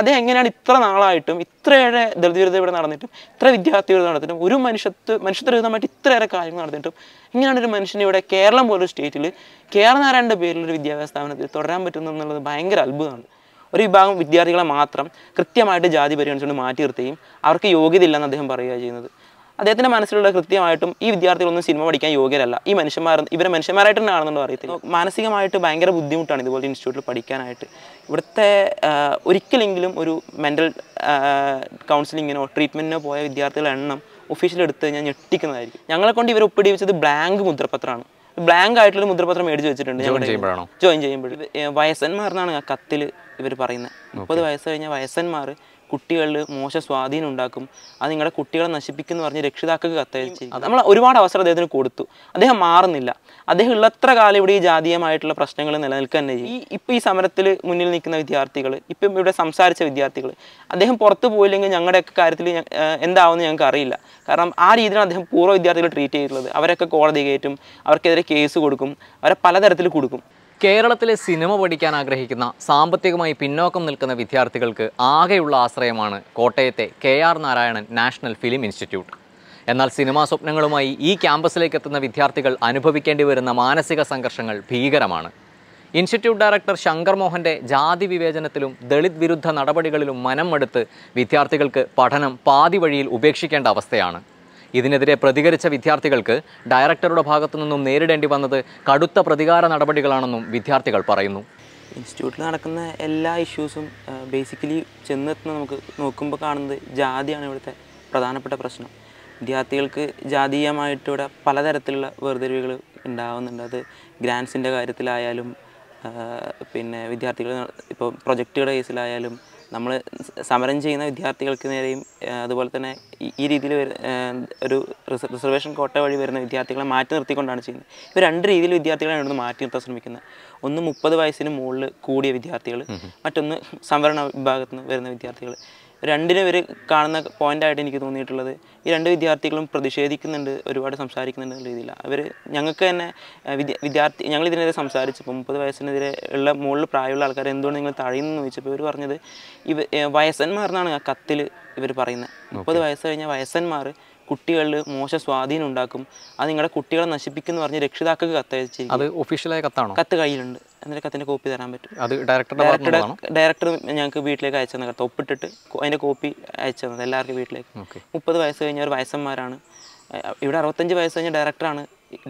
അദ്ദേഹം എങ്ങനെയാണ് ഇത്ര നാളായിട്ടും ഇത്രയേറെ ദളിതവിരുദ്ധ ഇവിടെ നടന്നിട്ടും ഇത്ര വിദ്യാർത്ഥികൾ നടന്നിട്ടും ഒരു മനുഷ്യത്വ മനുഷ്യത്വരഹിതമായിട്ട് ഇത്രയേറെ കാര്യങ്ങൾ നടന്നിട്ടും ഇങ്ങനെയാണ് ഒരു മനുഷ്യൻ ഇവിടെ കേരളം പോലൊരു സ്റ്റേറ്റിൽ പേരിൽ പേരിലൊരു വിദ്യാഭ്യാസ സ്ഥാപനത്തിൽ തുടരാൻ പറ്റുന്നു എന്നുള്ളത് ഭയങ്കര അത്ഭുതമാണ് ഒരു വിഭാഗം വിദ്യാർത്ഥികളെ മാത്രം കൃത്യമായിട്ട് ജാതി പരിഗണിച്ചുകൊണ്ട് മാറ്റി നിർത്തുകയും അവർക്ക് യോഗ്യത ഇല്ലെന്ന് അദ്ദേഹം പറയുകയാണ് ചെയ്യുന്നത് അദ്ദേഹത്തിൻ്റെ മനസ്സിലുള്ള കൃത്യമായിട്ടും ഈ വിദ്യാർത്ഥികളൊന്നും സിനിമ പഠിക്കാൻ യോഗ്യരല്ല ഈ മനുഷ്യന്മാർ ഇവരെ മനുഷ്യന്മാരായിട്ട് തന്നെ അറിയത്തില്ല മാനസികമായിട്ട് ഭയങ്കര ബുദ്ധിമുട്ടാണ് ഇതുപോലെ ഇൻസ്റ്റിറ്റ്യൂട്ടിൽ പഠിക്കാനായിട്ട് ഇവിടുത്തെ ഒരിക്കലെങ്കിലും ഒരു മെൻ്റൽ കൗൺസിലിങ്ങിനോ ട്രീറ്റ്മെൻറ്റിനോ പോയ വിദ്യാർത്ഥികളുടെ എണ്ണം ഒഫീഷ്യലെടുത്ത് ഞാൻ ഞെട്ടിക്കുന്നതായിരിക്കും ഞങ്ങളെ കൊണ്ട് ഇവർ ഒപ്പിടിവിച്ചത് ബ്ലാങ്ക് മുദ്രപത്രമാണ് ബ്ലാങ്ക് ആയിട്ടുള്ള മുദ്രപത്രം മേടിച്ച് വെച്ചിട്ടുണ്ട് ജോയിൻ ചെയ്യുമ്പോൾ വയസ്സന്മാർ എന്നാണ് ആ കത്തിൽ ഇവർ പറയുന്നത് മുപ്പത് വയസ്സ് കഴിഞ്ഞ വയസ്സന്മാർ കുട്ടികളിൽ മോശം സ്വാധീനം ഉണ്ടാക്കും അത് നിങ്ങളുടെ കുട്ടികളെ നശിപ്പിക്കും എന്ന് പറഞ്ഞ് രക്ഷിതാക്കൾക്ക് കത്തയച്ചിരിക്കും നമ്മൾ ഒരുപാട് അവസരം അദ്ദേഹത്തിന് കൊടുത്തു അദ്ദേഹം മാറുന്നില്ല അദ്ദേഹം ഉള്ളത്ര കാലം ഇവിടെ ഈ ജാതീയമായിട്ടുള്ള പ്രശ്നങ്ങൾ നിലനിൽക്കാൻ തന്നെ ഈ ഇപ്പം ഈ സമരത്തിൽ മുന്നിൽ നിൽക്കുന്ന വിദ്യാർത്ഥികൾ ഇപ്പം ഇവിടെ സംസാരിച്ച വിദ്യാർത്ഥികൾ അദ്ദേഹം പുറത്ത് പോയില്ലെങ്കിൽ ഞങ്ങളുടെയൊക്കെ കാര്യത്തിൽ എന്താവുമെന്ന് ഞങ്ങൾക്ക് അറിയില്ല കാരണം ആ രീതിയിലാണ് അദ്ദേഹം പൂർവ്വ വിദ്യാർത്ഥികളെ ട്രീറ്റ് ചെയ്തിട്ടുള്ളത് അവരൊക്കെ കോടതി കയറ്റും അവർക്കെതിരെ കേസ് കൊടുക്കും അവരെ പലതരത്തിൽ കൊടുക്കും കേരളത്തിലെ സിനിമ പഠിക്കാൻ ആഗ്രഹിക്കുന്ന സാമ്പത്തികമായി പിന്നോക്കം നിൽക്കുന്ന വിദ്യാർത്ഥികൾക്ക് ആകെയുള്ള ആശ്രയമാണ് കോട്ടയത്തെ K R Narayanan national film institute എന്നാൽ സിനിമാ സ്വപ്നങ്ങളുമായി ഈ ക്യാമ്പസിലേക്ക് എത്തുന്ന വിദ്യാർത്ഥികൾ അനുഭവിക്കേണ്ടി വരുന്ന മാനസിക സംഘർഷങ്ങൾ ഭീകരമാണ് ഇൻസ്റ്റിറ്റ്യൂട്ട് ഡയറക്ടർ ശങ്കർ മോഹൻ്റെ ജാതി വിവേചനത്തിലും ദളിത് വിരുദ്ധ നടപടികളിലും മനം എടുത്ത് വിദ്യാർത്ഥികൾക്ക് പഠനം പാതി വഴിയിൽ ഉപേക്ഷിക്കേണ്ട അവസ്ഥയാണ് ഇതിനെതിരെ പ്രതികരിച്ച വിദ്യാർത്ഥികൾക്ക് ഡയറക്ടറുടെ ഭാഗത്തു നിന്നും നേരിടേണ്ടി വന്നത് കടുത്ത പ്രതികാര നടപടികളാണെന്നും വിദ്യാർത്ഥികൾ പറയുന്നു ഇൻസ്റ്റിറ്റ്യൂട്ടിൽ നടക്കുന്ന എല്ലാ ഇഷ്യൂസും ബേസിക്കലി ചെന്നെത്തുന്ന നമുക്ക് നോക്കുമ്പോൾ കാണുന്നത് ജാതിയാണ് ഇവിടുത്തെ പ്രധാനപ്പെട്ട പ്രശ്നം വിദ്യാർത്ഥികൾക്ക് ജാതീയമായിട്ട് ഇവിടെ പലതരത്തിലുള്ള വേർതിരിവുകൾ ഉണ്ടാവുന്നുണ്ട് അത് ഗ്രാൻസിൻ്റെ കാര്യത്തിലായാലും പിന്നെ വിദ്യാർത്ഥികൾ ഇപ്പോൾ പ്രൊജക്റ്റുകളുടെ കേസിലായാലും നമ്മൾ സമരം ചെയ്യുന്ന വിദ്യാർത്ഥികൾക്ക് നേരെയും അതുപോലെ തന്നെ ഈ രീതിയിൽ ഒരു റിസർവേഷൻ കോട്ട വഴി വരുന്ന വിദ്യാർത്ഥികളെ മാറ്റി നിർത്തിക്കൊണ്ടാണ് ചെയ്യുന്നത് ഇവർ രണ്ട് രീതിയിൽ വിദ്യാർത്ഥികളെ ഇവിടുന്ന് മാറ്റി നിർത്താൻ ശ്രമിക്കുന്നത് ഒന്ന് മുപ്പത് വയസ്സിന് മുകളിൽ കൂടിയ വിദ്യാർത്ഥികൾ മറ്റൊന്ന് സംവരണ വിഭാഗത്തിൽ നിന്ന് വരുന്ന വിദ്യാർത്ഥികൾ രണ്ടിനും ഇവർ കാണുന്ന പോയിന്റായിട്ട് എനിക്ക് തോന്നിയിട്ടുള്ളത് ഈ രണ്ട് വിദ്യാർത്ഥികളും പ്രതിഷേധിക്കുന്നുണ്ട് ഒരുപാട് സംസാരിക്കുന്നുണ്ട് എന്നുള്ള രീതിയില്ല അവർ ഞങ്ങൾക്ക് തന്നെ വിദ്യാർത്ഥി ഞങ്ങൾ ഇതിനെതിരെ സംസാരിച്ചപ്പോൾ മുപ്പത് വയസ്സിനെതിരെ ഉള്ള മുകളിൽ പ്രായമുള്ള ആൾക്കാർ എന്തുകൊണ്ട് നിങ്ങൾ തഴയുന്നു ചോദിച്ചപ്പോൾ ഇവർ പറഞ്ഞത് ഇവ വയസ്സന്മാരെന്നാണ് ആ കത്തിൽ ഇവർ പറയുന്നത് മുപ്പത് വയസ്സ് കഴിഞ്ഞാൽ വയസ്സന്മാർ കുട്ടികളിൽ മോശ സ്വാധീനം ഉണ്ടാക്കും അത് നിങ്ങളുടെ കുട്ടികളെ നശിപ്പിക്കുന്നു പറഞ്ഞ് രക്ഷിതാക്കൾക്ക് കത്തയച്ചിരിക്കും അത് ഒഫീഷ്യലായ കത്താണോ കത്ത് കയ്യിലുണ്ട് എന്നിട്ട് കത്തിൻ്റെ കോപ്പി തരാൻ പറ്റും അത് ഡയറക്ടറുടെ ഡയറക്ടർ ഞങ്ങൾക്ക് വീട്ടിലേക്ക് അയച്ചു തന്ന കത്ത് ഒപ്പിട്ടിട്ട് അതിൻ്റെ കോപ്പി അയച്ചു തന്നത് എല്ലാവർക്കും വീട്ടിലേക്ക് മുപ്പത് വയസ്സ് കഴിഞ്ഞ ഒരു വയസ്സന്മാരാണ് ഇവിടെ അറുപത്തഞ്ച് വയസ്സ് കഴിഞ്ഞ ഡയറക്ടറാണ്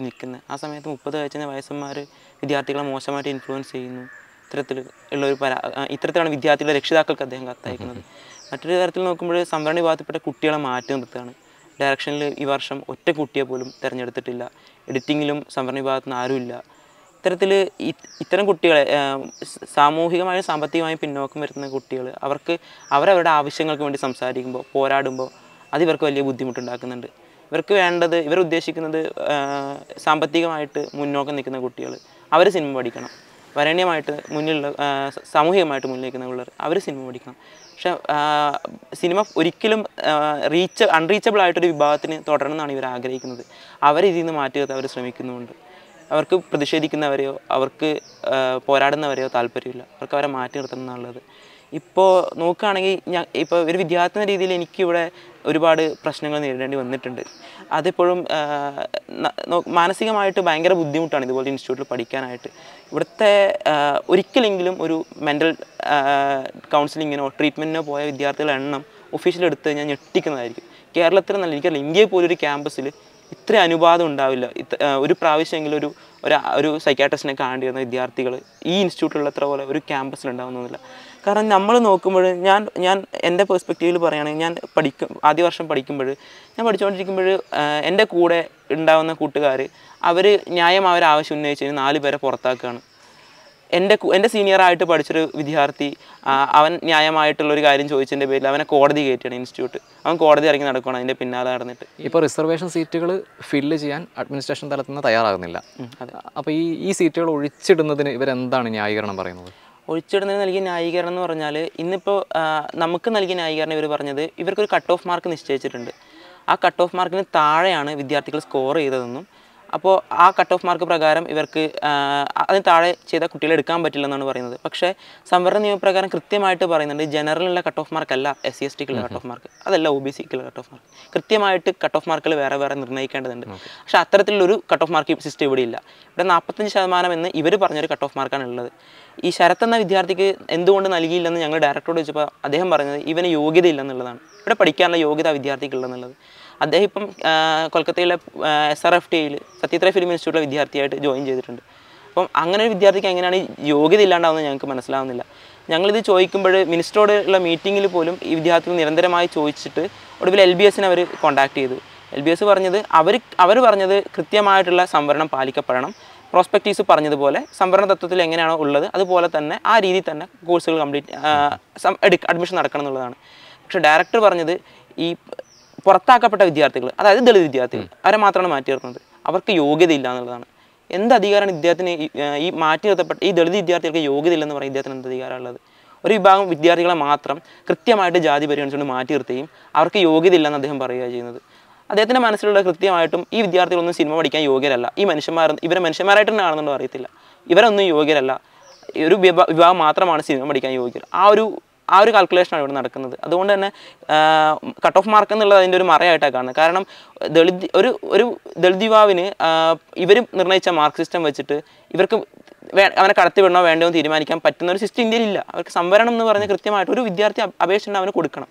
നിൽക്കുന്നത് ആ സമയത്ത് മുപ്പത് വയസ്സ് കഴിഞ്ഞ വയസ്സന്മാർ വിദ്യാർത്ഥികളെ മോശമായിട്ട് ഇൻഫ്ലുവൻസ് ചെയ്യുന്നു ഇത്തരത്തിൽ ഉള്ള ഒരു പരാ ഇത്തരത്തിലാണ് വിദ്യാർത്ഥികളുടെ രക്ഷിതാക്കൾക്ക് അദ്ദേഹം കത്തയക്കുന്നത് മറ്റൊരു തരത്തിൽ നോക്കുമ്പോൾ സംവരണ വിഭാഗത്തിൽപ്പെട്ട കുട്ടികളെ മാറ്റി നിർത്തുകയാണ് ഡയറക്ഷനിൽ ഈ വർഷം ഒറ്റ കുട്ടിയെ പോലും തിരഞ്ഞെടുത്തിട്ടില്ല എഡിറ്റിങ്ങിലും സംവരണ വിഭാഗത്തിൽ നിന്ന് ആരുമില്ല ഇത്തരത്തിൽ ഇത്തരം കുട്ടികളെ സാമൂഹികമായും സാമ്പത്തികമായും പിന്നോക്കം വരുന്ന കുട്ടികൾ അവർക്ക് അവരവരുടെ ആവശ്യങ്ങൾക്ക് വേണ്ടി സംസാരിക്കുമ്പോൾ പോരാടുമ്പോൾ അത് ഇവർക്ക് വലിയ ബുദ്ധിമുട്ടുണ്ടാക്കുന്നുണ്ട് ഇവർക്ക് വേണ്ടത് ഇവർ ഉദ്ദേശിക്കുന്നത് സാമ്പത്തികമായിട്ട് മുന്നോക്കം നിൽക്കുന്ന കുട്ടികൾ അവർ സിനിമ പഠിക്കണം വരണീയമായിട്ട് മുന്നിലുള്ള സാമൂഹികമായിട്ട് മുന്നിൽ നിൽക്കുന്ന പിള്ളേർ അവർ സിനിമ പഠിക്കണം പക്ഷെ സിനിമ ഒരിക്കലും റീച്ച് അൺറീച്ചബിൾ ആയിട്ടൊരു വിഭാഗത്തിന് തുടരണം എന്നാണ് ഇവർ ആഗ്രഹിക്കുന്നത് അവരിതിൽ നിന്ന് മാറ്റി നിർത്താൻ അവർ ശ്രമിക്കുന്നുമുണ്ട് അവർക്ക് പ്രതിഷേധിക്കുന്നവരെയോ അവർക്ക് പോരാടുന്നവരെയോ താല്പര്യമില്ല അവർക്ക് അവരെ മാറ്റി നിർത്തണം എന്നുള്ളത് ഇപ്പോൾ നോക്കുകയാണെങ്കിൽ ഞാൻ ഇപ്പോൾ ഒരു വിദ്യാർത്ഥി എന്ന രീതിയിൽ എനിക്കിവിടെ ഒരുപാട് പ്രശ്നങ്ങൾ നേരിടേണ്ടി വന്നിട്ടുണ്ട് അതിപ്പോഴും മാനസികമായിട്ട് ഭയങ്കര ബുദ്ധിമുട്ടാണ് ഇതുപോലെ ഇൻസ്റ്റിറ്റ്യൂട്ടിൽ പഠിക്കാനായിട്ട് ഇവിടുത്തെ ഒരിക്കലെങ്കിലും ഒരു മെൻ്റൽ കൗൺസിലിങ്ങിനോ ട്രീറ്റ്മെൻറ്റിനോ പോയ വിദ്യാർത്ഥികളുടെ എണ്ണം ഒഫീഷ്യൽ എടുത്ത് ഞാൻ ഞെട്ടിക്കുന്നതായിരിക്കും കേരളത്തിൽ നല്ല എനിക്കറിയില്ല ഇന്ത്യയിൽ പോലൊരു ക്യാമ്പസിൽ ഇത്ര അനുപാതം ഉണ്ടാവില്ല ഒരു പ്രാവശ്യമെങ്കിലും ഒരു ഒരു ഒരു സൈക്കാട്രിസ്റ്റിനെ വരുന്ന വിദ്യാർത്ഥികൾ ഈ ഇൻസ്റ്റിറ്റ്യൂട്ടിലുള്ളത്ര പോലെ ഒരു ക്യാമ്പസിൽ ഉണ്ടാവുന്നില്ല കാരണം നമ്മൾ നോക്കുമ്പോൾ ഞാൻ ഞാൻ എൻ്റെ പെർസ്പെക്റ്റീവിൽ പറയുകയാണെങ്കിൽ ഞാൻ പഠിക്കും ആദ്യ വർഷം പഠിക്കുമ്പോൾ ഞാൻ പഠിച്ചുകൊണ്ടിരിക്കുമ്പോൾ എൻ്റെ കൂടെ ഉണ്ടാവുന്ന കൂട്ടുകാർ അവർ ന്യായം അവർ ആവശ്യം ഉന്നയിച്ച് നാല് പേരെ പുറത്താക്കുകയാണ് എൻ്റെ എൻ്റെ സീനിയറായിട്ട് പഠിച്ചൊരു വിദ്യാർത്ഥി അവൻ ഒരു കാര്യം ചോദിച്ചതിൻ്റെ പേരിൽ അവനെ കോടതി കയറ്റിയാണ് ഇൻസ്റ്റിറ്റ്യൂട്ട് അവൻ കോടതി ഇറങ്ങി നടക്കുകയാണ് അതിൻ്റെ പിന്നാലെ നടന്നിട്ട് ഇപ്പോൾ റിസർവേഷൻ സീറ്റുകൾ ഫില്ല് ചെയ്യാൻ അഡ്മിനിസ്ട്രേഷൻ തലത്തിൽ നിന്ന് തയ്യാറാകുന്നില്ല അപ്പോൾ ഈ ഈ സീറ്റുകൾ ഒഴിച്ചിടുന്നതിന് ഇവരെന്താണ് ന്യായീകരണം പറയുന്നത് ഒഴിച്ചിടുന്നതിന് നൽകിയ ന്യായീകരണം എന്ന് പറഞ്ഞാൽ ഇന്നിപ്പോൾ നമുക്ക് നൽകിയ ന്യായീകരണം ഇവർ പറഞ്ഞത് ഇവർക്കൊരു കട്ട് ഓഫ് മാർക്ക് നിശ്ചയിച്ചിട്ടുണ്ട് ആ കട്ട് ഓഫ് മാർക്കിന് താഴെയാണ് വിദ്യാർത്ഥികൾ സ്കോർ ചെയ്തതെന്നും അപ്പോൾ ആ കട്ട് ഓഫ് മാർക്ക് പ്രകാരം ഇവർക്ക് അതിന് താഴെ ചെയ്ത കുട്ടികളെ എടുക്കാൻ പറ്റില്ല എന്നാണ് പറയുന്നത് പക്ഷേ സംവരണ നിയമപ്രകാരം കൃത്യമായിട്ട് പറയുന്നുണ്ട് ജനറലുള്ള കട്ട് ഓഫ് മാർക്ക് അല്ല എസ് സി എസ് ടിക്കുള്ള കട്ട് ഓഫ് മാർക്ക് അതല്ല ഒ ബി സിക്കുള്ള കട്ട് ഓഫ് മാർക്ക് കൃത്യമായിട്ട് കട്ട് ഓഫ് മാർക്കുകൾ വേറെ വേറെ നിർണ്ണയിക്കേണ്ടതുണ്ട് പക്ഷേ അത്തരത്തിലുള്ളൊരു കട്ട് ഓഫ് മാർക്ക് സിസ്റ്റം ഇവിടെ ഇല്ല ഇവിടെ നാൽപ്പത്തഞ്ച് ശതമാനം എന്ന് ഇവർ പറഞ്ഞൊരു കട്ട് ഓഫ് മാർക്കാണ് ഉള്ളത് ഈ ശരത്ത് എന്ന വിദ്യാർത്ഥിക്ക് എന്തുകൊണ്ട് നൽകിയില്ലെന്ന് ഞങ്ങൾ ഡയറക്ടറോട് ചോദിച്ചപ്പോൾ അദ്ദേഹം പറഞ്ഞത് ഇവന് യോഗ്യതയില്ലെന്നുള്ളതാണ് ഇവിടെ പഠിക്കാനുള്ള യോഗ്യത വിദ്യാർത്ഥിക്കുള്ളതെന്നുള്ളത് അദ്ദേഹം ഇപ്പം കൊൽക്കത്തയിലെ എസ് ആർ എഫ് ടിയിൽ സത്യത്രയ ഫിലിം ഇൻസ്റ്റിറ്റ്യൂട്ടിലെ വിദ്യാർത്ഥിയായിട്ട് ജോയിൻ ചെയ്തിട്ടുണ്ട് അപ്പം അങ്ങനെ ഒരു വിദ്യാർത്ഥിക്ക് എങ്ങനെയാണ് യോഗ്യത ഇല്ലാണ്ടാവുന്നത് ഞങ്ങൾക്ക് മനസ്സിലാവുന്നില്ല ഞങ്ങളിത് ചോദിക്കുമ്പോൾ മിനിസ്റ്ററോടുള്ള മീറ്റിങ്ങിൽ പോലും ഈ വിദ്യാർത്ഥികൾ നിരന്തരമായി ചോദിച്ചിട്ട് ഒടുവിൽ എൽ ബി എസിനെ അവർ കോൺടാക്ട് ചെയ്തു എൽ ബി എസ് പറഞ്ഞത് അവർ അവർ പറഞ്ഞത് കൃത്യമായിട്ടുള്ള സംവരണം പാലിക്കപ്പെടണം പ്രോസ്പെക്റ്റീവ്സ് പറഞ്ഞതുപോലെ സംവരണ തത്വത്തിൽ എങ്ങനെയാണോ ഉള്ളത് അതുപോലെ തന്നെ ആ രീതിയിൽ തന്നെ കോഴ്സുകൾ കംപ്ലീറ്റ് അഡ്മിഷൻ നടക്കണം എന്നുള്ളതാണ് പക്ഷേ ഡയറക്ടർ പറഞ്ഞത് ഈ പുറത്താക്കപ്പെട്ട വിദ്യാർത്ഥികൾ അതായത് ദളിത് വിദ്യാർത്ഥികൾ അവരെ മാത്രമാണ് മാറ്റി നിർത്തുന്നത് അവർക്ക് യോഗ്യതയില്ല എന്നുള്ളതാണ് എന്ത് അധികാരം ഇദ്ദേഹത്തിന് ഈ മാറ്റി നിർത്തപ്പെട്ട ഈ ദളിത് വിദ്യാർത്ഥികൾക്ക് ഇല്ലെന്ന് പറയുന്ന ഇദ്ദേഹത്തിന് എന്ത് അധികാരമുള്ളത് ഒരു വിഭാഗം വിദ്യാർത്ഥികളെ മാത്രം കൃത്യമായിട്ട് ജാതി പരിഗണിച്ചുകൊണ്ട് മാറ്റി നിർത്തുകയും അവർക്ക് ഇല്ലെന്ന് അദ്ദേഹം പറയുക ചെയ്യുന്നത് അദ്ദേഹത്തിൻ്റെ മനസ്സിലുള്ള കൃത്യമായിട്ടും ഈ വിദ്യാർത്ഥികളൊന്നും സിനിമ പഠിക്കാൻ യോഗ്യരല്ല ഈ മനുഷ്യന്മാർ ഇവരെ മനുഷ്യന്മാരായിട്ട് തന്നെ ആണെന്നുണ്ടോ അറിയത്തില്ല ഇവരൊന്നും യോഗ്യരല്ല ഒരു വിഭാഗം മാത്രമാണ് സിനിമ പഠിക്കാൻ യോഗ്യർ ആ ഒരു ആ ഒരു കാൽക്കുലേഷനാണ് ഇവിടെ നടക്കുന്നത് അതുകൊണ്ട് തന്നെ കട്ട് ഓഫ് മാർക്ക് എന്നുള്ളത് അതിൻ്റെ ഒരു മറയായിട്ടാണ് കാണുന്നത് കാരണം ദളിത് ഒരു ഒരു ദളിത് യുവാവിന് ഇവർ നിർണ്ണയിച്ച മാർക്ക് സിസ്റ്റം വെച്ചിട്ട് ഇവർക്ക് വേ അവനെ കടത്തിവിടണോ വേണ്ടോ എന്ന് തീരുമാനിക്കാൻ പറ്റുന്ന ഒരു സിസ്റ്റം ഇന്ത്യയിലില്ല അവർക്ക് സംവരണം എന്ന് പറഞ്ഞ കൃത്യമായിട്ട് ഒരു വിദ്യാർത്ഥി അപേക്ഷ അവന് കൊടുക്കണം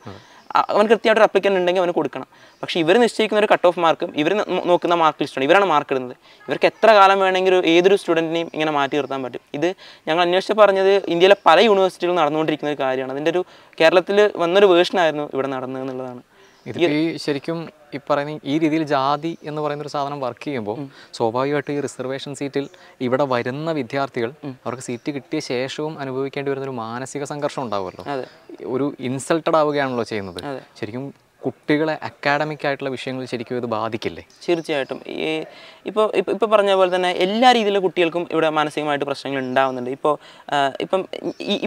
അവൻ കൃത്യമായിട്ട് അപ്ലിക്കൻ്റ് ഉണ്ടെങ്കിൽ അവന് കൊടുക്കണം പക്ഷേ ഇവർ നിശ്ചയിക്കുന്ന ഒരു കട്ട് ഓഫ് മാർക്കും ഇവർ നോക്കുന്ന മാർക്ക് ലിസ്റ്റാണ് ഇവരാണ് മാർക്ക് ഇടുന്നത് ഇവർക്ക് എത്ര കാലം വേണമെങ്കിലും ഏതൊരു സ്റ്റുഡൻറ്റിനെയും ഇങ്ങനെ മാറ്റി നിർത്താൻ പറ്റും ഇത് ഞങ്ങൾ അന്വേഷിച്ച് പറഞ്ഞത് ഇന്ത്യയിലെ പല യൂണിവേഴ്സിറ്റികളും നടന്നുകൊണ്ടിരിക്കുന്ന ഒരു കാര്യമാണ് അതിൻ്റെ ഒരു കേരളത്തിൽ വന്നൊരു വേർഷനായിരുന്നു ഇവിടെ നടന്നത് എന്നുള്ളതാണ് ഇതിപ്പോ ഈ ശരിക്കും ഈ പറയുന്ന ഈ രീതിയിൽ ജാതി എന്ന് പറയുന്ന ഒരു സാധനം വർക്ക് ചെയ്യുമ്പോൾ സ്വാഭാവികമായിട്ട് ഈ റിസർവേഷൻ സീറ്റിൽ ഇവിടെ വരുന്ന വിദ്യാർത്ഥികൾ അവർക്ക് സീറ്റ് കിട്ടിയ ശേഷവും അനുഭവിക്കേണ്ടി വരുന്ന ഒരു മാനസിക സംഘർഷം ഉണ്ടാവുമല്ലോ ഒരു ഇൻസൾട്ടഡ് ആവുകയാണല്ലോ ചെയ്യുന്നത് ശരിക്കും കുട്ടികളെ അക്കാഡമിക് ആയിട്ടുള്ള വിഷയങ്ങൾ ശരിക്കും ഇത് ബാധിക്കില്ലേ തീർച്ചയായിട്ടും ഈ ഇപ്പോൾ ഇപ്പം പറഞ്ഞ പോലെ തന്നെ എല്ലാ രീതിയിലുള്ള കുട്ടികൾക്കും ഇവിടെ മാനസികമായിട്ട് പ്രശ്നങ്ങൾ ഉണ്ടാവുന്നുണ്ട് ഇപ്പോൾ ഇപ്പം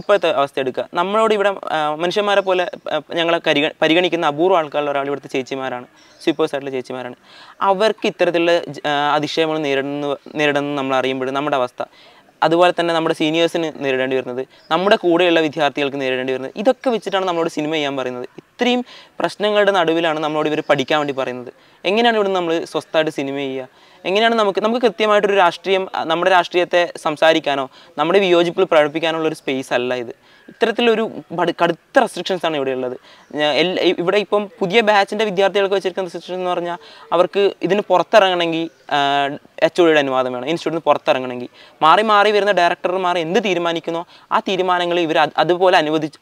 ഇപ്പോഴത്തെ അവസ്ഥ എടുക്കുക നമ്മളോട് ഇവിടെ മനുഷ്യന്മാരെ പോലെ ഞങ്ങളെ പരിഗ പരിഗണിക്കുന്ന അപൂർവ ആൾക്കാരുള്ള ഒരാൾ ഇവിടുത്തെ ചേച്ചിമാരാണ് സൂപ്പേഴ്സായിട്ടുള്ള ചേച്ചിമാരാണ് അവർക്ക് ഇത്തരത്തിലുള്ള അതിശയങ്ങൾ നേരിടുന്നു നേരിടുന്നു നമ്മൾ അറിയുമ്പോൾ നമ്മുടെ അവസ്ഥ അതുപോലെ തന്നെ നമ്മുടെ സീനിയേഴ്സിന് നേരിടേണ്ടി വരുന്നത് നമ്മുടെ കൂടെയുള്ള വിദ്യാർത്ഥികൾക്ക് നേരിടേണ്ടി വരുന്നത് ഇതൊക്കെ വെച്ചിട്ടാണ് നമ്മളോട് സിനിമ ചെയ്യാൻ പറയുന്നത് ഇത്രയും പ്രശ്നങ്ങളുടെ നടുവിലാണ് നമ്മളോട് ഇവർ പഠിക്കാൻ വേണ്ടി പറയുന്നത് എങ്ങനെയാണ് ഇവിടെ നമ്മൾ സ്വസ്ഥമായിട്ട് സിനിമ ചെയ്യുക എങ്ങനെയാണ് നമുക്ക് നമുക്ക് കൃത്യമായിട്ടൊരു രാഷ്ട്രീയം നമ്മുടെ രാഷ്ട്രീയത്തെ സംസാരിക്കാനോ നമ്മുടെ വിയോജിപ്പിൽ പ്രകടിപ്പിക്കാനുള്ള ഒരു സ്പേസ് അല്ല ഇത് ഇത്തരത്തിലൊരു കടുത്ത റെസ്ട്രിക്ഷൻസ് ആണ് ഇവിടെ ഉള്ളത് ഇവിടെ ഇപ്പം പുതിയ ബാച്ചിൻ്റെ വിദ്യാർത്ഥികൾക്ക് വെച്ചിരിക്കുന്ന റെസ്ട്രിക്ഷൻ എന്ന് പറഞ്ഞാൽ അവർക്ക് ഇതിന് പുറത്തിറങ്ങണമെങ്കിൽ എച്ച് ഒയുടെ അനുവാദം വേണം ഇൻസ്റ്റിറ്റ്യൂട്ടിൽ നിന്ന് പുറത്തിറങ്ങണമെങ്കിൽ മാറി മാറി വരുന്ന ഡയറക്ടർമാർ എന്ത് തീരുമാനിക്കുന്നോ ആ തീരുമാനങ്ങൾ ഇവർ അതുപോലെ അനുവദിച്ച്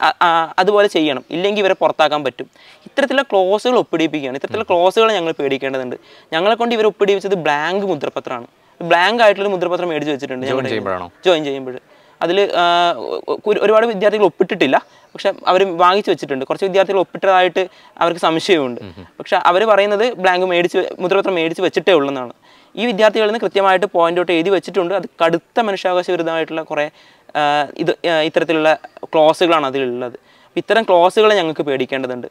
അതുപോലെ ചെയ്യണം ഇല്ലെങ്കിൽ ഇവരെ പുറത്താക്കാൻ പറ്റും ഇത്തരത്തിലുള്ള ക്ലോസുകൾ ഒപ്പിടിപ്പിക്കുകയാണ് ഇത്തരത്തിലുള്ള ക്ലോസുകൾ ഞങ്ങൾ പേടിക്കേണ്ടതുണ്ട് ഞങ്ങളെ കൊണ്ട് ഇവർ ഒപ്പിടിപ്പിച്ചത് ബ്ലാങ്ക് മുദ്രപത്രമാണ് ബ്ലാങ്ക് ആയിട്ടുള്ള മുദ്രപത്രം മേടിച്ച് വെച്ചിട്ടുണ്ട് ജോയിൻ ചെയ്യുമ്പോഴാണ് ജോയിൻ ചെയ്യുമ്പോൾ അതിൽ ഒരുപാട് വിദ്യാർത്ഥികൾ ഒപ്പിട്ടിട്ടില്ല പക്ഷെ അവർ വാങ്ങിച്ചു വെച്ചിട്ടുണ്ട് കുറച്ച് വിദ്യാർത്ഥികൾ ഒപ്പിട്ടതായിട്ട് അവർക്ക് സംശയമുണ്ട് പക്ഷെ അവർ പറയുന്നത് ബ്ലാങ്ക് മേടിച്ച് മുദ്രപത്രം മേടിച്ച് വെച്ചിട്ടേ ഉള്ളെന്നാണ് ഈ വിദ്യാർത്ഥികളിൽ നിന്ന് കൃത്യമായിട്ട് പോയിന്റ് ഔട്ട് എഴുതി വെച്ചിട്ടുണ്ട് അത് കടുത്ത മനുഷ്യാവകാശ വിരുദ്ധമായിട്ടുള്ള കുറേ ഇത് ഇത്തരത്തിലുള്ള ക്ലോസുകളാണ് അതിലുള്ളത് ഇത്തരം ക്ലോസുകളെ ഞങ്ങൾക്ക് പേടിക്കേണ്ടതുണ്ട്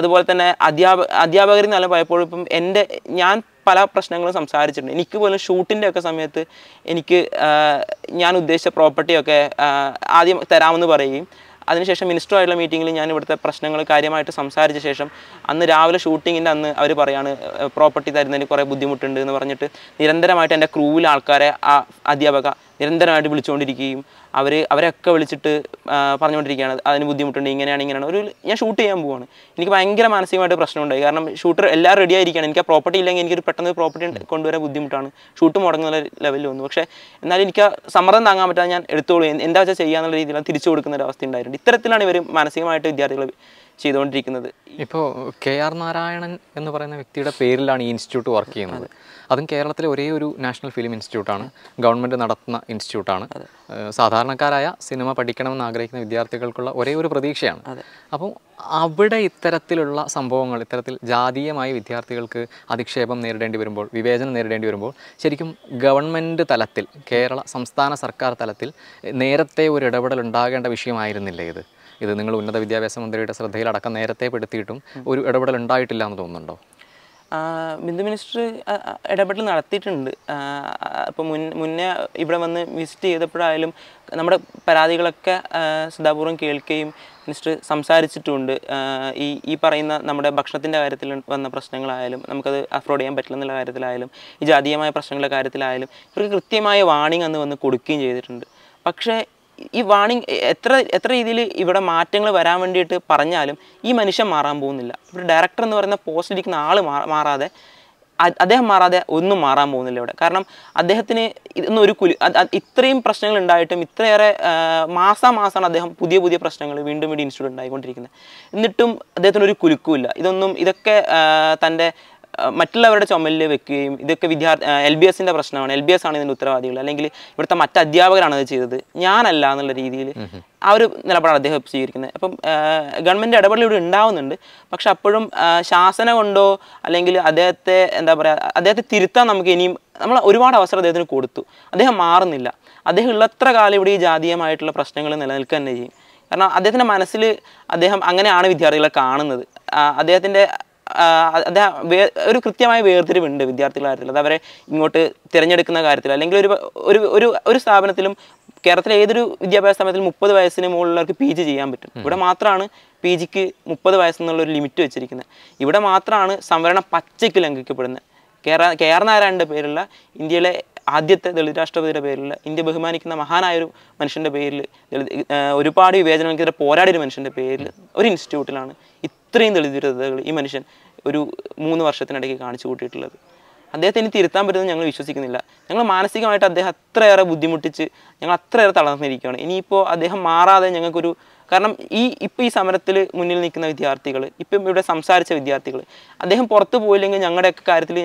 അതുപോലെ തന്നെ അധ്യാപക അധ്യാപകരിൽ നിന്നല്ല പലപ്പോഴും ഇപ്പം എൻ്റെ ഞാൻ പല പ്രശ്നങ്ങളും സംസാരിച്ചിട്ടുണ്ട് എനിക്ക് പോലും ഷൂട്ടിൻ്റെ ഒക്കെ സമയത്ത് എനിക്ക് ഞാൻ ഉദ്ദേശിച്ച പ്രോപ്പർട്ടിയൊക്കെ ആദ്യം തരാമെന്ന് പറയുകയും അതിനുശേഷം മിനിസ്റ്ററുമായിട്ടുള്ള മീറ്റിങ്ങിൽ ഞാൻ ഇവിടുത്തെ പ്രശ്നങ്ങൾ കാര്യമായിട്ട് സംസാരിച്ച ശേഷം അന്ന് രാവിലെ ഷൂട്ടിങ്ങിൻ്റെ അന്ന് അവർ പറയാണ് പ്രോപ്പർട്ടി തരുന്നതിന് കുറേ ബുദ്ധിമുട്ടുണ്ട് എന്ന് പറഞ്ഞിട്ട് നിരന്തരമായിട്ട് എൻ്റെ ക്രൂവിലെ ആൾക്കാരെ ആ അധ്യാപക നിരന്തരമായിട്ട് വിളിച്ചുകൊണ്ടിരിക്കുകയും അവർ അവരൊക്കെ വിളിച്ചിട്ട് പറഞ്ഞുകൊണ്ടിരിക്കുകയാണ് അതിന് ബുദ്ധിമുട്ടുണ്ട് ഇങ്ങനെയാണ് ഇങ്ങനെയാണ് ഒരു ഞാൻ ഷൂട്ട് ചെയ്യാൻ പോവാണ് എനിക്ക് ഭയങ്കര മാനസികമായിട്ട് പ്രശ്നമുണ്ടായി കാരണം ഷൂട്ടർ എല്ലാം റെഡി ആയിരിക്കുകയാണ് എനിക്ക് ആ പ്രോപ്പർട്ടി ഇല്ലെങ്കിൽ എനിക്കൊരു പെട്ടെന്ന് പ്രോപ്പർട്ടി കൊണ്ടുവരാൻ ബുദ്ധിമുട്ടാണ് ഷൂട്ട് മുടങ്ങുന്ന ലെവലിൽ വന്നു പക്ഷേ എന്നാലും എനിക്ക് ആ സമ്മർദ്ദം താങ്ങാൻ പറ്റാതെ ഞാൻ എടുത്തോളൂ എന്താ വെച്ചാൽ ചെയ്യാന്നുള്ള രീതിയിലാണ് തിരിച്ചു കൊടുക്കുന്ന ഒരു അവസ്ഥ ഉണ്ടായിരുന്നു ഇത്തരത്തിലാണ് ഇവർ മാനസികമായിട്ട് വിദ്യാർത്ഥികൾ ചെയ്തുകൊണ്ടിരിക്കുന്നത് ഇപ്പോൾ കെ ആർ നാരായണൻ എന്ന് പറയുന്ന വ്യക്തിയുടെ പേരിലാണ് ഈ ഇൻസ്റ്റിറ്റ്യൂട്ട് വർക്ക് ചെയ്യുന്നത് അതും കേരളത്തിലെ ഒരേ ഒരു നാഷണൽ ഫിലിം ഇൻസ്റ്റിറ്റ്യൂട്ടാണ് ഗവൺമെൻറ് നടത്തുന്ന ഇൻസ്റ്റിറ്റ്യൂട്ടാണ് സാധാരണക്കാരായ സിനിമ പഠിക്കണമെന്ന് ആഗ്രഹിക്കുന്ന വിദ്യാർത്ഥികൾക്കുള്ള ഒരേ ഒരു പ്രതീക്ഷയാണ് അപ്പോൾ അവിടെ ഇത്തരത്തിലുള്ള സംഭവങ്ങൾ ഇത്തരത്തിൽ ജാതീയമായി വിദ്യാർത്ഥികൾക്ക് അധിക്ഷേപം നേരിടേണ്ടി വരുമ്പോൾ വിവേചനം നേരിടേണ്ടി വരുമ്പോൾ ശരിക്കും ഗവൺമെൻറ് തലത്തിൽ കേരള സംസ്ഥാന സർക്കാർ തലത്തിൽ നേരത്തെ ഒരു ഇടപെടൽ ഉണ്ടാകേണ്ട വിഷയമായിരുന്നില്ല ഇത് ഇത് നിങ്ങൾ ഉന്നത വിദ്യാഭ്യാസ മന്ത്രിയുടെ ശ്രദ്ധയിലടക്കം നേരത്തെ പെടുത്തിയിട്ടും ഒരു ഇടപെടൽ ഉണ്ടായിട്ടില്ല എന്ന് തോന്നുന്നുണ്ടോ ബിന്ദു മിനിസ്റ്റർ ഇടപെടൽ നടത്തിയിട്ടുണ്ട് അപ്പോൾ മുൻ മുന്നേ ഇവിടെ വന്ന് വിസിറ്റ് ചെയ്തപ്പോഴായാലും നമ്മുടെ പരാതികളൊക്കെ ശ്രദ്ധാപൂർവം കേൾക്കുകയും മിനിസ്റ്റർ സംസാരിച്ചിട്ടുണ്ട് ഈ ഈ പറയുന്ന നമ്മുടെ ഭക്ഷണത്തിൻ്റെ കാര്യത്തിൽ വന്ന പ്രശ്നങ്ങളായാലും നമുക്കത് അഫോർഡ് ചെയ്യാൻ പറ്റില്ലെന്നുള്ള കാര്യത്തിലായാലും ഈ ജാതീയമായ പ്രശ്നങ്ങളുടെ കാര്യത്തിലായാലും ഇവർക്ക് കൃത്യമായ വാണിംഗ് അന്ന് വന്ന് കൊടുക്കുകയും ചെയ്തിട്ടുണ്ട് പക്ഷേ ഈ വാണിംഗ് എത്ര എത്ര രീതിയിൽ ഇവിടെ മാറ്റങ്ങൾ വരാൻ വേണ്ടിയിട്ട് പറഞ്ഞാലും ഈ മനുഷ്യൻ മാറാൻ പോകുന്നില്ല ഇവിടെ ഡയറക്ടർ എന്ന് പറയുന്ന ഇരിക്കുന്ന ആൾ മാറാതെ അദ്ദേഹം മാറാതെ ഒന്നും മാറാൻ പോകുന്നില്ല ഇവിടെ കാരണം അദ്ദേഹത്തിന് ഇതൊന്നും ഒരു കുലി ഇത്രയും പ്രശ്നങ്ങൾ ഉണ്ടായിട്ടും ഇത്രയേറെ മാസാമാസമാണ് അദ്ദേഹം പുതിയ പുതിയ പ്രശ്നങ്ങൾ വീണ്ടും വീണ്ടും ഇൻസ്റ്റിറ്റ്യൂട്ട് ഉണ്ടായിക്കൊണ്ടിരിക്കുന്നത് എന്നിട്ടും അദ്ദേഹത്തിന് ഒരു കുലുക്കുമില്ല ഇതൊന്നും ഇതൊക്കെ തൻ്റെ മറ്റുള്ളവരുടെ ചുമലിൽ വെക്കുകയും ഇതൊക്കെ വിദ്യാർത്ഥി എൽ ബി എസിൻ്റെ പ്രശ്നമാണ് എൽ ബി എസ് ആണ് ഇതിൻ്റെ ഉത്തരവാദികൾ അല്ലെങ്കിൽ ഇവിടുത്തെ മറ്റു അധ്യാപകരാണ് അത് ചെയ്തത് ഞാനല്ല എന്നുള്ള രീതിയിൽ ആ ഒരു നിലപാടാണ് അദ്ദേഹം സ്വീകരിക്കുന്നത് അപ്പം ഗവൺമെൻറ് ഇടപെടൽ ഇവിടെ ഉണ്ടാവുന്നുണ്ട് പക്ഷെ അപ്പോഴും ശാസന കൊണ്ടോ അല്ലെങ്കിൽ അദ്ദേഹത്തെ എന്താ പറയുക അദ്ദേഹത്തെ തിരുത്താൻ നമുക്ക് ഇനിയും നമ്മൾ ഒരുപാട് അവസരം അദ്ദേഹത്തിന് കൊടുത്തു അദ്ദേഹം മാറുന്നില്ല അദ്ദേഹം ഉള്ളത്ര കാലം ഇവിടെ ഈ ജാതീയമായിട്ടുള്ള പ്രശ്നങ്ങൾ നിലനിൽക്കുക തന്നെ ചെയ്യും കാരണം അദ്ദേഹത്തിൻ്റെ മനസ്സിൽ അദ്ദേഹം അങ്ങനെയാണ് വിദ്യാർത്ഥികളെ കാണുന്നത് അദ്ദേഹത്തിൻ്റെ അദ്ദേഹം ഒരു കൃത്യമായ വേർതിരിവുണ്ട് വിദ്യാർത്ഥികളുടെ കാര്യത്തിൽ അത് അവരെ ഇങ്ങോട്ട് തിരഞ്ഞെടുക്കുന്ന കാര്യത്തിൽ അല്ലെങ്കിൽ ഒരു ഒരു ഒരു ഒരു സ്ഥാപനത്തിലും കേരളത്തിലെ ഏതൊരു വിദ്യാഭ്യാസ സ്ഥാപനത്തിലും മുപ്പത് വയസ്സിന് മുകളിലുള്ളവർക്ക് പി ജി ചെയ്യാൻ പറ്റും ഇവിടെ മാത്രമാണ് പി ജിക്ക് മുപ്പത് ഒരു ലിമിറ്റ് വെച്ചിരിക്കുന്നത് ഇവിടെ മാത്രമാണ് സംവരണം പച്ചയ്ക്ക് ലംഘിക്കപ്പെടുന്നത് കേര കെ പേരുള്ള ഇന്ത്യയിലെ ആദ്യത്തെ ദളിത് രാഷ്ട്രപതിയുടെ പേരിൽ ഇന്ത്യ ബഹുമാനിക്കുന്ന മഹാനായ ഒരു മനുഷ്യൻ്റെ പേരിൽ ദളിത് ഒരുപാട് വിവേചനങ്ങൾക്കെതിരെ പോരാടിയ ഒരു മനുഷ്യൻ്റെ പേരിൽ ഒരു ഇൻസ്റ്റിറ്റ്യൂട്ടിലാണ് അത്രയും ദളിതരതകൾ ഈ മനുഷ്യൻ ഒരു മൂന്ന് വർഷത്തിനിടയ്ക്ക് കാണിച്ചു കൂട്ടിയിട്ടുള്ളത് അദ്ദേഹത്തെ ഇനി തിരുത്താൻ പറ്റുമെന്ന് ഞങ്ങൾ വിശ്വസിക്കുന്നില്ല ഞങ്ങൾ മാനസികമായിട്ട് അദ്ദേഹം അത്രയേറെ ബുദ്ധിമുട്ടിച്ച് ഞങ്ങൾ അത്രയേറെ തളർന്നിരിക്കുകയാണ് ഇനിയിപ്പോൾ അദ്ദേഹം മാറാതെ ഞങ്ങൾക്കൊരു കാരണം ഈ ഇപ്പം ഈ സമരത്തിൽ മുന്നിൽ നിൽക്കുന്ന വിദ്യാർത്ഥികൾ ഇപ്പം ഇവിടെ സംസാരിച്ച വിദ്യാർത്ഥികൾ അദ്ദേഹം പുറത്തു പോയില്ലെങ്കിൽ ഞങ്ങളുടെയൊക്കെ കാര്യത്തിൽ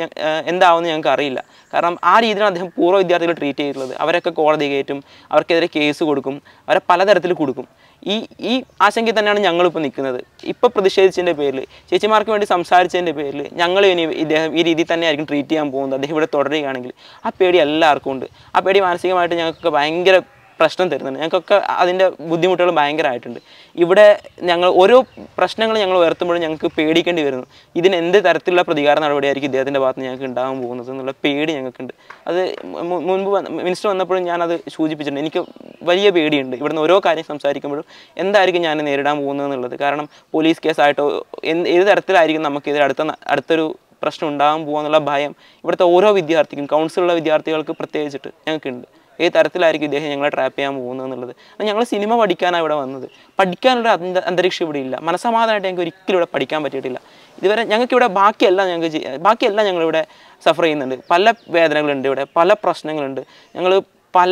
എന്താവുമെന്ന് ഞങ്ങൾക്ക് അറിയില്ല കാരണം ആ രീതിയിലാണ് അദ്ദേഹം പൂർവ്വ വിദ്യാർത്ഥികൾ ട്രീറ്റ് ചെയ്തിട്ടുള്ളത് അവരൊക്കെ കോടതി കയറ്റും അവർക്കെതിരെ കേസ് കൊടുക്കും അവരെ പലതരത്തിൽ കൊടുക്കും ഈ ഈ ആശങ്ക തന്നെയാണ് ഞങ്ങളിപ്പോൾ നിൽക്കുന്നത് ഇപ്പോൾ പ്രതിഷേധിച്ചതിൻ്റെ പേരിൽ ചേച്ചിമാർക്ക് വേണ്ടി സംസാരിച്ചതിൻ്റെ പേരിൽ ഞങ്ങൾ ഇനി ഇദ്ദേഹം ഈ രീതിയിൽ തന്നെ ആയിരിക്കും ട്രീറ്റ് ചെയ്യാൻ പോകുന്നത് അദ്ദേഹം ഇവിടെ തുടരുകയാണെങ്കിൽ ആ പേടി എല്ലാവർക്കും ഉണ്ട് ആ പേടി മാനസികമായിട്ട് ഞങ്ങൾക്ക് ഭയങ്കര പ്രശ്നം തരുന്നുണ്ട് ഞങ്ങൾക്കൊക്കെ അതിൻ്റെ ബുദ്ധിമുട്ടുകൾ ഭയങ്കരമായിട്ടുണ്ട് ഇവിടെ ഞങ്ങൾ ഓരോ പ്രശ്നങ്ങൾ ഞങ്ങൾ ഉയർത്തുമ്പോഴും ഞങ്ങൾക്ക് പേടിക്കേണ്ടി വരുന്നു ഇതിന് എന്ത് തരത്തിലുള്ള പ്രതികാര നടപടിയായിരിക്കും ഇദ്ദേഹത്തിൻ്റെ ഭാഗത്ത് ഞങ്ങൾക്ക് ഉണ്ടാകാൻ പോകുന്നത് എന്നുള്ള പേടി ഞങ്ങൾക്കുണ്ട് അത് മുൻപ് മിനിസ്റ്റർ വന്നപ്പോഴും ഞാനത് സൂചിപ്പിച്ചിട്ടുണ്ട് എനിക്ക് വലിയ പേടിയുണ്ട് ഇവിടുന്ന് ഓരോ കാര്യം സംസാരിക്കുമ്പോഴും എന്തായിരിക്കും ഞാൻ നേരിടാൻ പോകുന്നത് എന്നുള്ളത് കാരണം പോലീസ് കേസായിട്ടോ എന്ത് ഏത് തരത്തിലായിരിക്കും നമുക്കിതിൽ അടുത്ത അടുത്തൊരു പ്രശ്നം ഉണ്ടാകാൻ എന്നുള്ള ഭയം ഇവിടുത്തെ ഓരോ വിദ്യാർത്ഥിക്കും കൗൺസിലുള്ള വിദ്യാർത്ഥികൾക്ക് പ്രത്യേകിച്ചിട്ട് ഞങ്ങൾക്കുണ്ട് ഏത് തരത്തിലായിരിക്കും ഇദ്ദേഹം ഞങ്ങളെ ട്രാപ്പ് ചെയ്യാൻ പോകുന്നത് എന്നുള്ളത് ഞങ്ങൾ സിനിമ പഠിക്കാനാണ് ഇവിടെ വന്നത് പഠിക്കാനുള്ള അന്തരീക്ഷം ഇവിടെ ഇല്ല മനസ്സമാധാനമായിട്ട് ഞങ്ങൾക്ക് ഒരിക്കലും ഇവിടെ പഠിക്കാൻ പറ്റിയിട്ടില്ല ഇതുവരെ ഞങ്ങൾക്ക് ഇവിടെ ബാക്കിയെല്ലാം ഞങ്ങൾക്ക് ബാക്കിയെല്ലാം ഞങ്ങളിവിടെ സഫർ ചെയ്യുന്നുണ്ട് പല വേദനകളുണ്ട് ഇവിടെ പല പ്രശ്നങ്ങളുണ്ട് ഞങ്ങൾ പല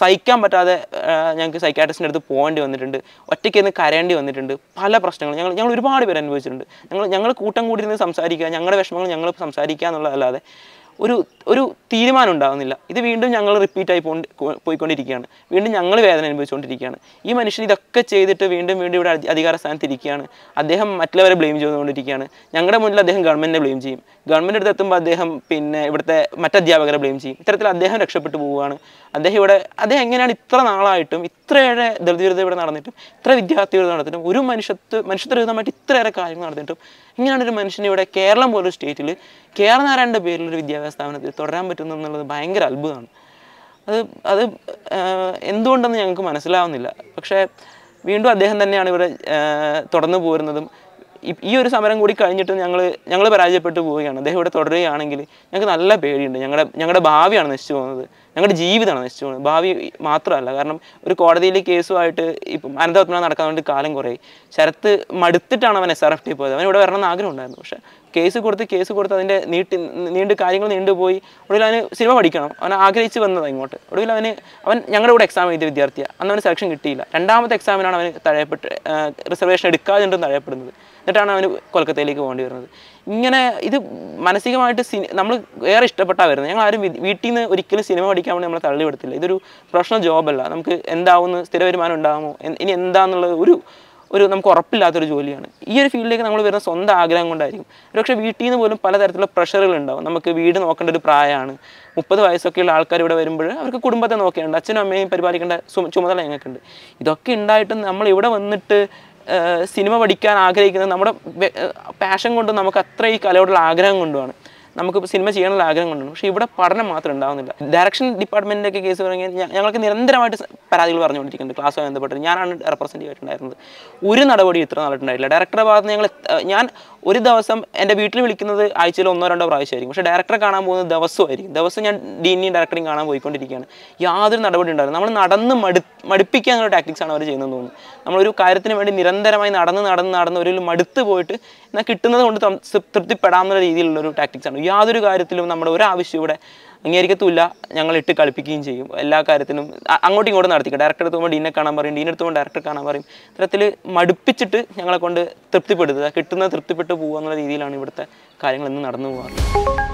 സഹിക്കാൻ പറ്റാതെ ഞങ്ങൾക്ക് സൈക്കാട്രിസ്റ്റിൻ്റെ അടുത്ത് പോകേണ്ടി വന്നിട്ടുണ്ട് ഒറ്റയ്ക്ക് നിന്ന് കരേണ്ടി വന്നിട്ടുണ്ട് പല പ്രശ്നങ്ങൾ ഞങ്ങൾ ഞങ്ങൾ ഒരുപാട് പേര് അനുഭവിച്ചിട്ടുണ്ട് ഞങ്ങൾ ഞങ്ങൾ കൂട്ടം കൂടി നിന്ന് സംസാരിക്കുക ഞങ്ങളുടെ വിഷമങ്ങൾ ഞങ്ങൾ സംസാരിക്കുക എന്നുള്ളതല്ലാതെ ഒരു ഒരു തീരുമാനം ഉണ്ടാകുന്നില്ല ഇത് വീണ്ടും ഞങ്ങൾ റിപ്പീറ്റ് ആയി പോയിക്കൊണ്ടിരിക്കുകയാണ് വീണ്ടും ഞങ്ങൾ വേദന അനുഭവിച്ചുകൊണ്ടിരിക്കുകയാണ് ഈ മനുഷ്യൻ ഇതൊക്കെ ചെയ്തിട്ട് വീണ്ടും വീണ്ടും ഇവിടെ അധികാര സ്ഥാനത്ത് ഇരിക്കുകയാണ് അദ്ദേഹം മറ്റുള്ളവരെ ബ്ലെയിം ചെയ്തുകൊണ്ടിരിക്കുകയാണ് ഞങ്ങളുടെ മുന്നിൽ അദ്ദേഹം ഗവൺമെൻറ്റിനെ ബ്ലെയിം ചെയ്യും ഗവൺമെൻറ് അടുത്ത് എത്തുമ്പോൾ അദ്ദേഹം പിന്നെ ഇവിടുത്തെ മറ്റധ്യാപകരെ ബ്ലെയിം ചെയ്യും ഇത്തരത്തിൽ അദ്ദേഹം രക്ഷപ്പെട്ടു പോവുകയാണ് അദ്ദേഹം ഇവിടെ അദ്ദേഹം എങ്ങനെയാണ് ഇത്ര നാളായിട്ടും ഇത്രയേറെ ദളിതവിരുദ്ധ ഇവിടെ നടന്നിട്ടും ഇത്ര വിദ്യാർത്ഥികൾ നടന്നിട്ടും ഒരു മനുഷ്യത്വ മനുഷ്യത്വരഹിതമായിട്ട് ഇത്രയേറെ കാര്യങ്ങൾ നടന്നിട്ടും ഇങ്ങനെയാണ് ഒരു ഇവിടെ കേരളം പോലൊരു സ്റ്റേറ്റിൽ കേരളനാരായണൻ്റെ പേരിൽ ഒരു വിദ്യാഭ്യാസ സ്ഥാപനത്തിൽ തുടരാൻ പറ്റുന്നു എന്നുള്ളത് ഭയങ്കര അത്ഭുതമാണ് അത് അത് എന്തുകൊണ്ടെന്ന് ഞങ്ങൾക്ക് മനസ്സിലാവുന്നില്ല പക്ഷേ വീണ്ടും അദ്ദേഹം തന്നെയാണ് ഇവിടെ തുടർന്നു പോരുന്നതും ഈ ഒരു സമരം കൂടി കഴിഞ്ഞിട്ട് ഞങ്ങൾ ഞങ്ങൾ പരാജയപ്പെട്ടു പോവുകയാണ് അദ്ദേഹം ഇവിടെ തുടരുകയാണെങ്കിൽ ഞങ്ങൾക്ക് നല്ല പേടിയുണ്ട് ഞങ്ങളുടെ ഞങ്ങളുടെ ഭാവിയാണ് നശിച്ചു പോകുന്നത് ഞങ്ങളുടെ ജീവിതമാണ് നശിച്ചു പോകുന്നത് ഭാവി മാത്രമല്ല കാരണം ഒരു കോടതിയിലെ കേസുമായിട്ട് ഇപ്പം അനന്തപത്മന നടക്കാൻ വേണ്ടി കാലം കുറേ ശരത്ത് മടുത്തിട്ടാണ് അവൻ എസ് ആർ എഫ് ടി പോയത് അവൻ ഇവിടെ വരണമെന്ന് ആഗ്രഹം ഉണ്ടായിരുന്നു പക്ഷേ കേസ് കൊടുത്ത് കേസ് കൊടുത്ത് അതിൻ്റെ നീട്ടി നീണ്ട് കാര്യങ്ങൾ നീണ്ടുപോയി ഒടുവിൽ അവന് സിനിമ പഠിക്കണം അവൻ ആഗ്രഹിച്ച് വന്നത് ഇങ്ങോട്ട് ഒടുവിൽ അവന് അവൻ ഞങ്ങളുടെ കൂടെ എക്സാം എഴുതിയ വിദ്യാർത്ഥിയാണ് അന്ന് അവന് സെലക്ഷൻ കിട്ടിയില്ല രണ്ടാമത്തെ എക്സാമിനാണ് അവന് തഴയപ്പെട്ട് റിസർവേഷൻ എടുക്കാതെണ്ടും തഴയപ്പെടുന്നത് എന്നിട്ടാണ് അവന് കൊൽക്കത്തയിലേക്ക് പോകേണ്ടി വരുന്നത് ഇങ്ങനെ ഇത് മാനസികമായിട്ട് സിനി നമ്മൾ ഏറെ ഇഷ്ടപ്പെട്ടാണ് വരുന്നത് ഞങ്ങൾ ആരും വീട്ടിൽ നിന്ന് ഒരിക്കലും സിനിമ പഠിക്കാൻ വേണ്ടി നമ്മളെ തള്ളിവിടത്തില്ല ഇതൊരു പ്രൊഫഷണൽ ജോബല്ല നമുക്ക് എന്താവുന്നു സ്ഥിര വരുമാനം ഉണ്ടാകുമോ ഇനി എന്താന്നുള്ളത് ഒരു ഒരു നമുക്ക് ഉറപ്പില്ലാത്തൊരു ജോലിയാണ് ഈ ഒരു ഫീൽഡിലേക്ക് നമ്മൾ വരുന്ന സ്വന്തം ആഗ്രഹം കൊണ്ടായിരിക്കും പക്ഷേ വീട്ടിൽ നിന്ന് പോലും പലതരത്തിലുള്ള പ്രഷറുകൾ ഉണ്ടാവും നമുക്ക് വീട് നോക്കേണ്ട ഒരു പ്രായമാണ് മുപ്പത് വയസ്സൊക്കെയുള്ള ആൾക്കാർ ഇവിടെ വരുമ്പോൾ അവർക്ക് കുടുംബത്തെ നോക്കേണ്ട അച്ഛനും അമ്മയും പരിപാലിക്കേണ്ട ചുമതല ഞങ്ങൾക്കുണ്ട് ഇതൊക്കെ ഉണ്ടായിട്ടും നമ്മൾ ഇവിടെ വന്നിട്ട് സിനിമ പഠിക്കാൻ ആഗ്രഹിക്കുന്നത് നമ്മുടെ പാഷൻ കൊണ്ട് നമുക്ക് അത്ര ഈ കലയോടുള്ള ആഗ്രഹം കൊണ്ടുമാണ് നമുക്ക് സിനിമ ചെയ്യാനുള്ള ആഗ്രഹം കൊണ്ടുണ്ട് പക്ഷേ ഇവിടെ പഠനം മാത്രം ഉണ്ടാവുന്നില്ല ഡയറക്ഷൻ ഡിപ്പാർട്ട്മെൻറ്റിൻ്റെ കേസ് തുടങ്ങിയാൽ ഞങ്ങൾക്ക് നിരന്തരമായിട്ട് പരാതികൾ പറഞ്ഞുകൊണ്ടിരിക്കുന്നുണ്ട് ക്ലാസ്സുമായി ബന്ധപ്പെട്ട് ഞാനാണ് റെപ്രസെൻറ്റ് ആയിട്ടുണ്ടായിരുന്നത് ഒരു നടപടി ഇത്ര നടന്നിട്ടുണ്ടായില്ല ഡയറക്ടറുടെ ഭാഗത്ത് ഞങ്ങൾ ഞാൻ ഒരു ദിവസം എൻ്റെ വീട്ടിൽ വിളിക്കുന്നത് ആഴ്ചയിൽ ഒന്നോ രണ്ടോ പ്രാവശ്യമായിരിക്കും പക്ഷേ ഡയറക്ടറെ കാണാൻ പോകുന്നത് ദിവസമായിരിക്കും ദിവസം ഞാൻ ഡീനിയും ഡയറക്ടറെയും കാണാൻ പോയിക്കൊണ്ടിരിക്കുകയാണ് യാതൊരു നടപടി ഉണ്ടായിരുന്നു നമ്മൾ നടന്ന് മടു മടുപ്പിക്കാനുള്ള ടാക്ടിക്സാണ് അവർ ചെയ്യുന്നത് തോന്നുന്നു നമ്മളൊരു കാര്യത്തിന് വേണ്ടി നിരന്തരമായി നടന്ന് നടന്ന് നടന്ന് ഒരു മടുത്ത് പോയിട്ട് എന്നാൽ കിട്ടുന്നത് കൊണ്ട് തൃപ്തിപ്പെടാവുന്ന രീതിയിലുള്ള ഒരു ടാക്ടിക്സാണ് യാതൊരു കാര്യത്തിലും നമ്മുടെ ഒരു ഇവിടെ അംഗീകരിക്കത്തുമില്ല ഞങ്ങൾ ഇട്ട് കളിപ്പിക്കുകയും ചെയ്യും എല്ലാ കാര്യത്തിനും അങ്ങോട്ടും ഇങ്ങോട്ടും നടത്തിക്കും ഡയറക്ടർ എടുത്തുമ്പോൾ ഡീനെ കാണാൻ പറയും ഡീൻ എടുത്തുമ്പോൾ ഡയറക്ടർ കാണാൻ പറയും ഇത്തരത്തിൽ മടുപ്പിച്ചിട്ട് ഞങ്ങളെ കൊണ്ട് തൃപ്തിപ്പെടുത്തുക കിട്ടുന്ന തൃപ്തിപ്പെട്ട് പോകുക എന്നുള്ള രീതിയിലാണ് ഇവിടുത്തെ കാര്യങ്ങൾ ഇന്ന് നടന്നു പോകാറുള്ളത്